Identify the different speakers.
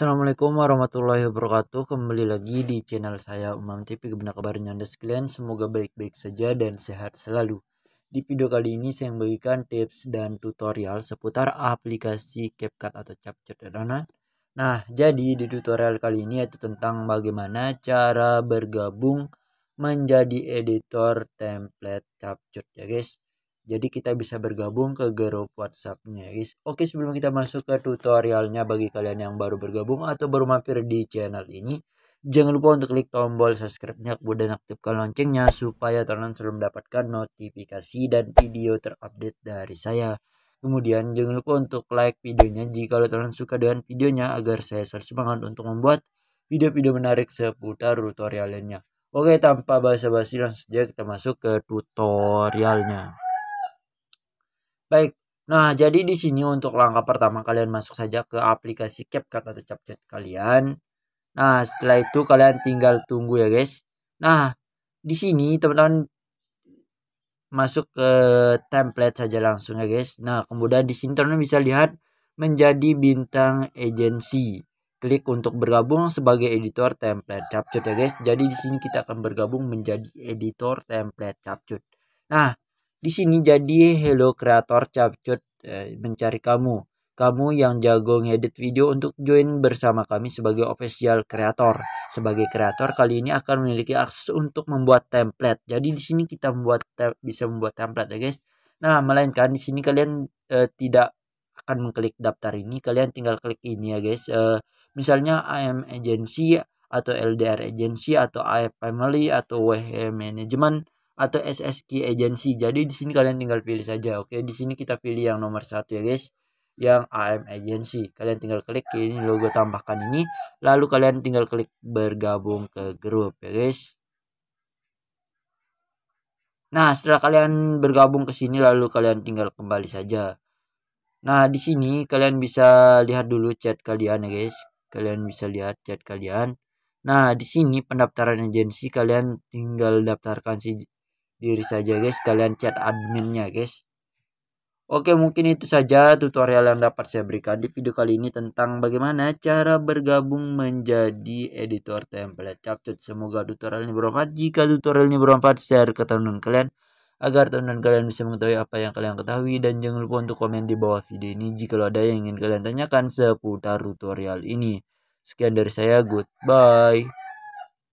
Speaker 1: Assalamualaikum warahmatullahi wabarakatuh Kembali lagi di channel saya Umam TV Kebenar kabarnya anda sekalian Semoga baik-baik saja dan sehat selalu Di video kali ini saya memberikan tips dan tutorial Seputar aplikasi CapCut atau Capture Dadanan Nah jadi di tutorial kali ini yaitu tentang bagaimana cara bergabung Menjadi editor template capture ya guys jadi kita bisa bergabung ke grup WhatsAppnya guys. Oke sebelum kita masuk ke tutorialnya bagi kalian yang baru bergabung atau baru mampir di channel ini. Jangan lupa untuk klik tombol subscribe-nya kemudian aktifkan loncengnya supaya kalian selalu mendapatkan notifikasi dan video terupdate dari saya. Kemudian jangan lupa untuk like videonya jika kalian suka dengan videonya agar saya selalu semangat untuk membuat video-video menarik seputar tutorialnya. Oke tanpa basa-basi langsung saja kita masuk ke tutorialnya. Baik, Nah, jadi di sini untuk langkah pertama kalian masuk saja ke aplikasi CapCut atau CapCut kalian. Nah, setelah itu kalian tinggal tunggu ya, guys. Nah, di sini teman-teman masuk ke template saja langsung ya, guys. Nah, kemudian di sini teman-teman bisa lihat menjadi bintang agency. Klik untuk bergabung sebagai editor template CapCut ya, guys. Jadi di sini kita akan bergabung menjadi editor template CapCut. Nah, di sini jadi hello kreator capcut eh, mencari kamu. Kamu yang jago ngedit video untuk join bersama kami sebagai official kreator. Sebagai kreator kali ini akan memiliki akses untuk membuat template. Jadi di sini kita membuat bisa membuat template ya guys. Nah, melainkan di sini kalian eh, tidak akan mengklik daftar ini, kalian tinggal klik ini ya guys. Eh, misalnya AM agency atau LDR agency atau AF family atau WH management atau SSG agency. Jadi di sini kalian tinggal pilih saja. Oke, di sini kita pilih yang nomor satu ya guys, yang AM agency. Kalian tinggal klik ini logo tambahkan ini, lalu kalian tinggal klik bergabung ke grup ya guys. Nah, setelah kalian bergabung ke sini lalu kalian tinggal kembali saja. Nah, di sini kalian bisa lihat dulu chat kalian ya guys. Kalian bisa lihat chat kalian. Nah, di sini pendaftaran agensi kalian tinggal daftarkan si diri saja guys kalian chat adminnya guys Oke mungkin itu saja tutorial yang dapat saya berikan di video kali ini tentang bagaimana cara bergabung menjadi editor template capcut. Semoga tutorial ini bermanfaat. Jika tutorial ini bermanfaat share ke teman-teman kalian agar teman-teman kalian bisa mengetahui apa yang kalian ketahui dan jangan lupa untuk komen di bawah video ini jika ada yang ingin kalian tanyakan seputar tutorial ini. Sekian dari saya, goodbye.